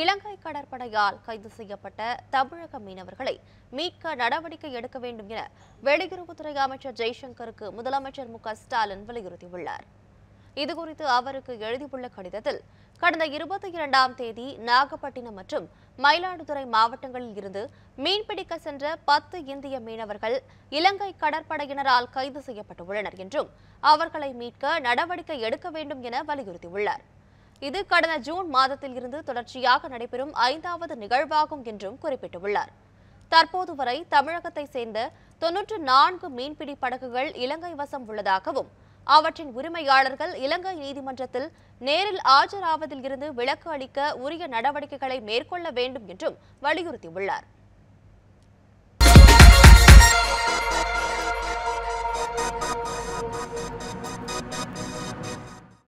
இலங்கை கடற்படையால் கைது செய்யப்பட்ட தமிழக மீனவர்களை மீட்க நடவடிக்கை எடுக்க வேண்டும் என வெளியுறவுத்துறை அமைச்சர் ஜெய்சங்கருக்கு முதலமைச்சர் மு ஸ்டாலின் வலியுறுத்தியுள்ளார் இதுகுறித்து அவருக்கு எழுதியுள்ள கடிதத்தில் கடந்த இருபத்தி இரண்டாம் தேதி நாகப்பட்டினம் மற்றும் மயிலாடுதுறை மாவட்டங்களில் இருந்து மீன்பிடிக்க சென்ற பத்து இந்திய மீனவர்கள் இலங்கை கடற்படையினரால் கைது செய்யப்பட்டுள்ளனர் என்றும் அவர்களை மீட்க நடவடிக்கை எடுக்க வேண்டும் என வலியுறுத்தியுள்ளார் இது கடந்த ஜூன் மாதத்தில் இருந்து தொடர்ச்சியாக நடைபெறும் ஐந்தாவது நிகழ்வாகும் என்றும் குறிப்பிட்டுள்ளார் தற்போது வரை தமிழகத்தை சேர்ந்த தொன்னூற்று நான்கு மீன்பிடி படகுகள் இலங்கை வசம் உள்ளதாகவும் அவற்றின் உரிமையாளர்கள் இலங்கை நீதிமன்றத்தில் நேரில் ஆஜராவதில் இருந்து விலக்கு அளிக்க உரிய நடவடிக்கைகளை மேற்கொள்ள வேண்டும் என்றும் வலியுறுத்தியுள்ளார்